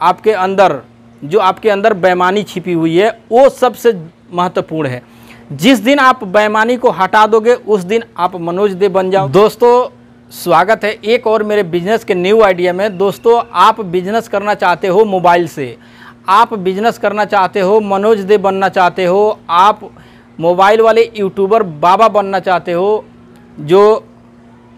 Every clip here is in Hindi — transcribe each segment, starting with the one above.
आपके अंदर जो आपके अंदर बेमानी छिपी हुई है वो सबसे महत्वपूर्ण है जिस दिन आप बेमानी को हटा दोगे उस दिन आप मनोज देव बन जाओ दोस्तों स्वागत है एक और मेरे बिजनेस के न्यू आइडिया में दोस्तों आप बिजनेस करना चाहते हो मोबाइल से आप बिजनेस करना चाहते हो मनोज देव बनना चाहते हो आप मोबाइल वाले यूट्यूबर बाबा बनना चाहते हो जो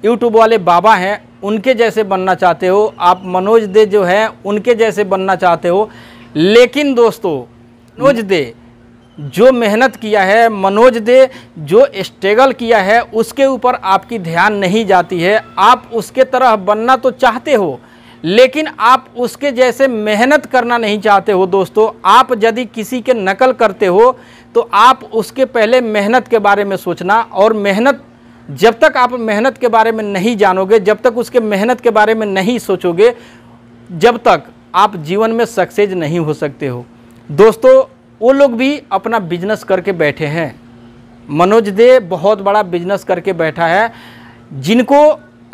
यूट्यूब वाले बाबा हैं उनके जैसे बनना चाहते हो आप मनोज दे जो हैं उनके जैसे बनना चाहते हो लेकिन दोस्तों मनोज दे जो मेहनत किया है मनोज दे जो स्ट्रगल किया है उसके ऊपर आपकी ध्यान नहीं जाती है आप उसके तरह बनना तो चाहते हो लेकिन आप उसके जैसे मेहनत करना नहीं चाहते हो दोस्तों आप यदि किसी के नकल करते हो तो आप उसके पहले मेहनत के बारे में सोचना और मेहनत जब तक आप मेहनत के बारे में नहीं जानोगे जब तक उसके मेहनत के बारे में नहीं सोचोगे जब तक आप जीवन में सक्सेस नहीं हो सकते हो दोस्तों वो लोग भी अपना बिजनेस करके बैठे हैं मनोज दे बहुत बड़ा बिजनेस करके बैठा है जिनको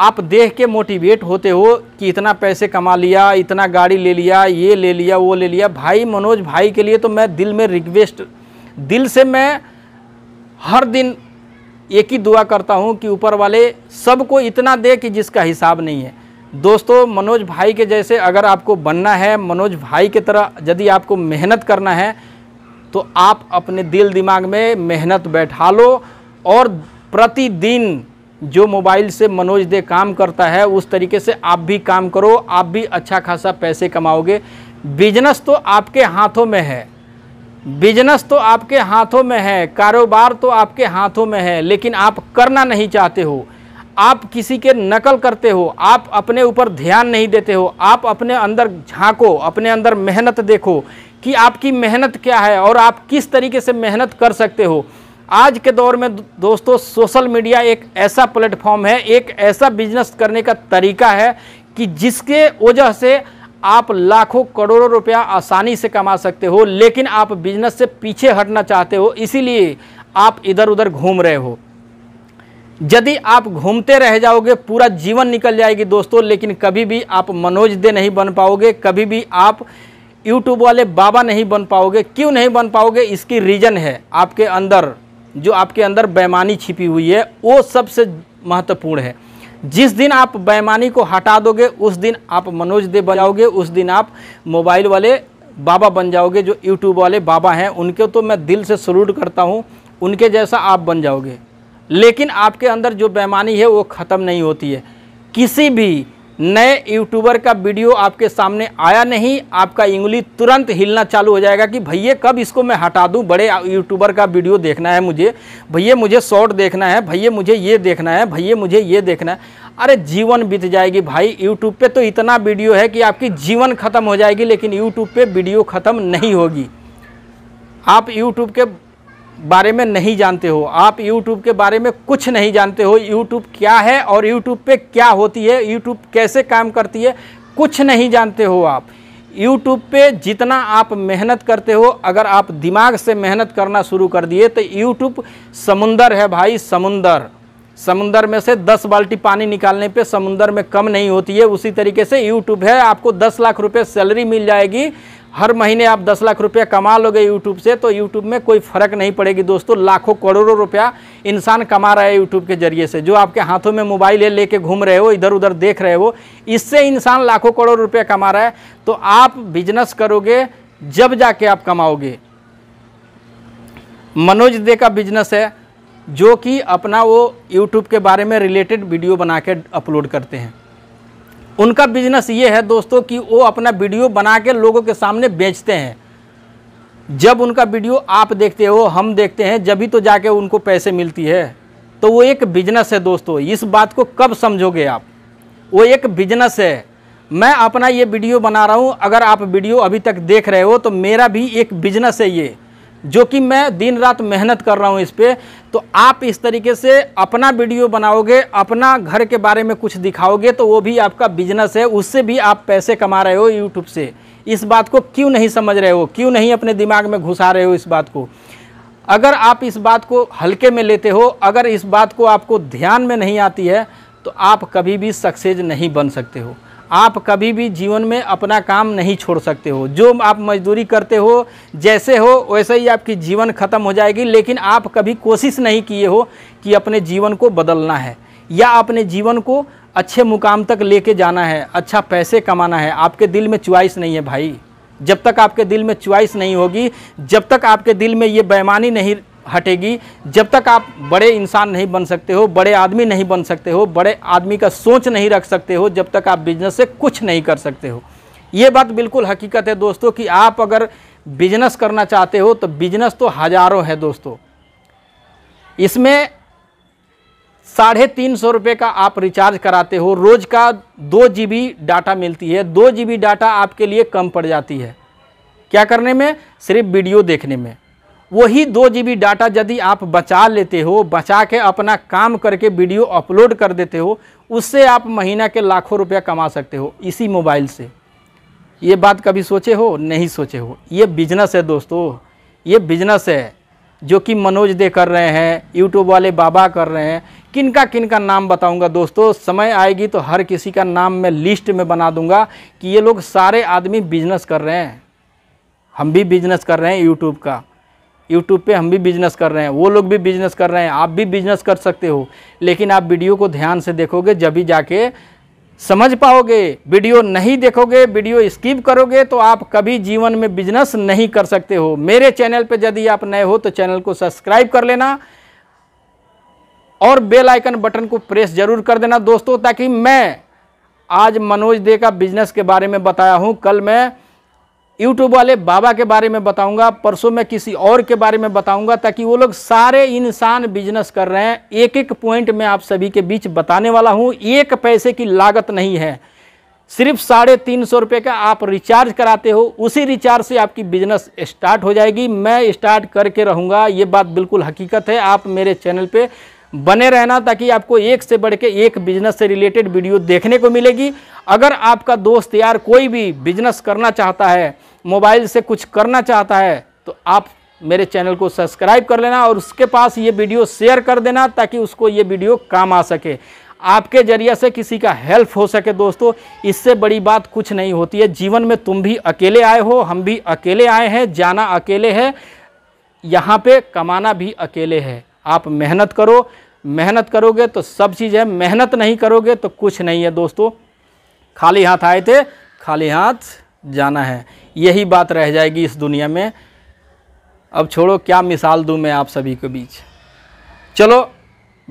आप देख के मोटिवेट होते हो कि इतना पैसे कमा लिया इतना गाड़ी ले लिया ये ले लिया वो ले लिया भाई मनोज भाई के लिए तो मैं दिल में रिक्वेस्ट दिल से मैं हर दिन एक ही दुआ करता हूँ कि ऊपर वाले सबको इतना दे कि जिसका हिसाब नहीं है दोस्तों मनोज भाई के जैसे अगर आपको बनना है मनोज भाई की तरह यदि आपको मेहनत करना है तो आप अपने दिल दिमाग में मेहनत बैठा लो और प्रतिदिन जो मोबाइल से मनोज दे काम करता है उस तरीके से आप भी काम करो आप भी अच्छा खासा पैसे कमाओगे बिजनेस तो आपके हाथों में है बिजनेस तो आपके हाथों में है कारोबार तो आपके हाथों में है लेकिन आप करना नहीं चाहते हो आप किसी के नकल करते हो आप अपने ऊपर ध्यान नहीं देते हो आप अपने अंदर झांको अपने अंदर मेहनत देखो कि आपकी मेहनत क्या है और आप किस तरीके से मेहनत कर सकते हो आज के दौर में दोस्तों सोशल मीडिया एक ऐसा प्लेटफॉर्म है एक ऐसा बिजनेस करने का तरीका है कि जिसके वजह से आप लाखों करोड़ों रुपया आसानी से कमा सकते हो लेकिन आप बिजनेस से पीछे हटना चाहते हो इसीलिए आप इधर उधर घूम रहे हो यदि आप घूमते रह जाओगे पूरा जीवन निकल जाएगी दोस्तों लेकिन कभी भी आप मनोज दे नहीं बन पाओगे कभी भी आप यूट्यूब वाले बाबा नहीं बन पाओगे क्यों नहीं बन पाओगे इसकी रीज़न है आपके अंदर जो आपके अंदर बेमानी छिपी हुई है वो सबसे महत्वपूर्ण है जिस दिन आप बेमानी को हटा दोगे उस दिन आप मनोज देव बन जाओगे उस दिन आप मोबाइल वाले बाबा बन जाओगे जो यूट्यूब वाले बाबा हैं उनके तो मैं दिल से सलूट करता हूँ उनके जैसा आप बन जाओगे लेकिन आपके अंदर जो बेमानी है वो ख़त्म नहीं होती है किसी भी नए यूट्यूबर का वीडियो आपके सामने आया नहीं आपका इंगली तुरंत हिलना चालू हो जाएगा कि भैया कब इसको मैं हटा दूं बड़े यूट्यूबर का वीडियो देखना है मुझे भैया मुझे शॉर्ट देखना है भैया मुझे ये देखना है भैया मुझे ये देखना है अरे जीवन बीत जाएगी भाई यूट्यूब पे तो इतना वीडियो है कि आपकी जीवन ख़त्म हो जाएगी लेकिन यूट्यूब पर वीडियो ख़त्म नहीं होगी आप यूट्यूब के बारे में नहीं जानते हो आप YouTube के बारे में कुछ नहीं जानते हो YouTube क्या है और YouTube पे क्या होती है YouTube कैसे काम करती है कुछ नहीं जानते हो आप YouTube पे जितना आप मेहनत करते हो अगर आप दिमाग से मेहनत करना शुरू कर दिए तो YouTube समुंदर है भाई समुंदर समुंदर में से 10 बाल्टी पानी निकालने पे समुंदर में कम नहीं होती है उसी तरीके से यूट्यूब है आपको 10 लाख रुपए सैलरी मिल जाएगी हर महीने आप दस लाख रुपया कमा लोगे यूट्यूब से तो यूट्यूब में कोई फ़र्क नहीं पड़ेगी दोस्तों लाखों करोड़ों रुपया इंसान कमा रहा है यूट्यूब के जरिए से जो आपके हाथों में मोबाइल ले लेके घूम रहे हो इधर उधर देख रहे हो इससे इंसान लाखों करोड़ रुपया कमा रहा है तो आप बिजनेस करोगे जब जाके आप कमाओगे मनोज दे का बिजनेस है जो कि अपना वो यूट्यूब के बारे में रिलेटेड वीडियो बना के अपलोड करते हैं उनका बिजनेस ये है दोस्तों कि वो अपना वीडियो बना के लोगों के सामने बेचते हैं जब उनका वीडियो आप देखते हो हम देखते हैं जब ही तो जाके उनको पैसे मिलती है तो वो एक बिजनेस है दोस्तों इस बात को कब समझोगे आप वो एक बिजनेस है मैं अपना ये वीडियो बना रहा हूँ अगर आप वीडियो अभी तक देख रहे हो तो मेरा भी एक बिजनेस है ये जो कि मैं दिन रात मेहनत कर रहा हूँ इस पर तो आप इस तरीके से अपना वीडियो बनाओगे अपना घर के बारे में कुछ दिखाओगे तो वो भी आपका बिजनेस है उससे भी आप पैसे कमा रहे हो यूट्यूब से इस बात को क्यों नहीं समझ रहे हो क्यों नहीं अपने दिमाग में घुसा रहे हो इस बात को अगर आप इस बात को हल्के में लेते हो अगर इस बात को आपको ध्यान में नहीं आती है तो आप कभी भी सक्सेज नहीं बन सकते हो आप कभी भी जीवन में अपना काम नहीं छोड़ सकते हो जो आप मजदूरी करते हो जैसे हो वैसे ही आपकी जीवन ख़त्म हो जाएगी लेकिन आप कभी कोशिश नहीं किए हो कि अपने जीवन को बदलना है या अपने जीवन को अच्छे मुकाम तक लेके जाना है अच्छा पैसे कमाना है आपके दिल में च्वाइस नहीं है भाई जब तक आपके दिल में च्वाइस नहीं होगी जब तक आपके दिल में ये बेमानी नहीं हटेगी जब तक आप बड़े इंसान नहीं बन सकते हो बड़े आदमी नहीं बन सकते हो बड़े आदमी का सोच नहीं रख सकते हो जब तक आप बिजनेस से कुछ नहीं कर सकते हो ये बात बिल्कुल हकीकत है दोस्तों कि आप अगर बिजनेस करना चाहते हो तो बिजनेस तो हज़ारों है दोस्तों इसमें साढ़े तीन सौ रुपये का आप रिचार्ज कराते हो रोज़ का दो जी डाटा मिलती है दो जी डाटा आपके लिए कम पड़ जाती है क्या करने में सिर्फ वीडियो देखने में वही दो जी डाटा यदि आप बचा लेते हो बचा के अपना काम करके वीडियो अपलोड कर देते हो उससे आप महीना के लाखों रुपया कमा सकते हो इसी मोबाइल से ये बात कभी सोचे हो नहीं सोचे हो ये बिजनेस है दोस्तों ये बिजनेस है जो कि मनोज दे कर रहे हैं यूट्यूब वाले बाबा कर रहे हैं किनका किनका नाम बताऊंगा दोस्तों समय आएगी तो हर किसी का नाम मैं लिस्ट में बना दूंगा कि ये लोग सारे आदमी बिजनेस कर रहे हैं हम भी बिजनेस कर रहे हैं यूट्यूब का यूट्यूब पे हम भी बिजनेस कर रहे हैं वो लोग भी बिजनेस कर रहे हैं आप भी बिजनेस कर सकते हो लेकिन आप वीडियो को ध्यान से देखोगे जब भी जाके समझ पाओगे वीडियो नहीं देखोगे वीडियो स्किप करोगे तो आप कभी जीवन में बिजनेस नहीं कर सकते हो मेरे चैनल पे यदि आप नए हो तो चैनल को सब्सक्राइब कर लेना और बेल आइकन बटन को प्रेस जरूर कर देना दोस्तों ताकि मैं आज मनोज दे का बिजनेस के बारे में बताया हूँ कल मैं यूट्यूब वाले बाबा के बारे में बताऊंगा परसों में किसी और के बारे में बताऊंगा ताकि वो लोग सारे इंसान बिजनेस कर रहे हैं एक एक पॉइंट में आप सभी के बीच बताने वाला हूँ एक पैसे की लागत नहीं है सिर्फ साढ़े तीन सौ रुपये का आप रिचार्ज कराते हो उसी रिचार्ज से आपकी बिजनेस स्टार्ट हो जाएगी मैं स्टार्ट करके रहूँगा ये बात बिल्कुल हकीकत है आप मेरे चैनल पर बने रहना ताकि आपको एक से बढ़ के एक बिजनेस से रिलेटेड वीडियो देखने को मिलेगी अगर आपका दोस्त यार कोई भी बिजनेस करना चाहता है मोबाइल से कुछ करना चाहता है तो आप मेरे चैनल को सब्सक्राइब कर लेना और उसके पास ये वीडियो शेयर कर देना ताकि उसको ये वीडियो काम आ सके आपके जरिए से किसी का हेल्प हो सके दोस्तों इससे बड़ी बात कुछ नहीं होती है जीवन में तुम भी अकेले आए हो हम भी अकेले आए हैं जाना अकेले है यहाँ पे कमाना भी अकेले है आप मेहनत करो मेहनत करोगे तो सब चीज़ है मेहनत नहीं करोगे तो कुछ नहीं है दोस्तों खाली हाथ आए थे खाली हाथ जाना है यही बात रह जाएगी इस दुनिया में अब छोड़ो क्या मिसाल दूँ मैं आप सभी के बीच चलो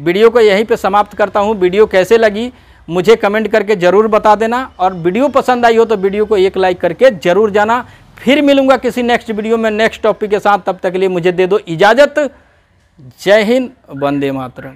वीडियो को यहीं पे समाप्त करता हूँ वीडियो कैसे लगी मुझे कमेंट करके ज़रूर बता देना और वीडियो पसंद आई हो तो वीडियो को एक लाइक करके ज़रूर जाना फिर मिलूंगा किसी नेक्स्ट वीडियो में नेक्स्ट टॉपिक के साथ तब तक के लिए मुझे दे दो इजाज़त जय हिंद वंदे मातरम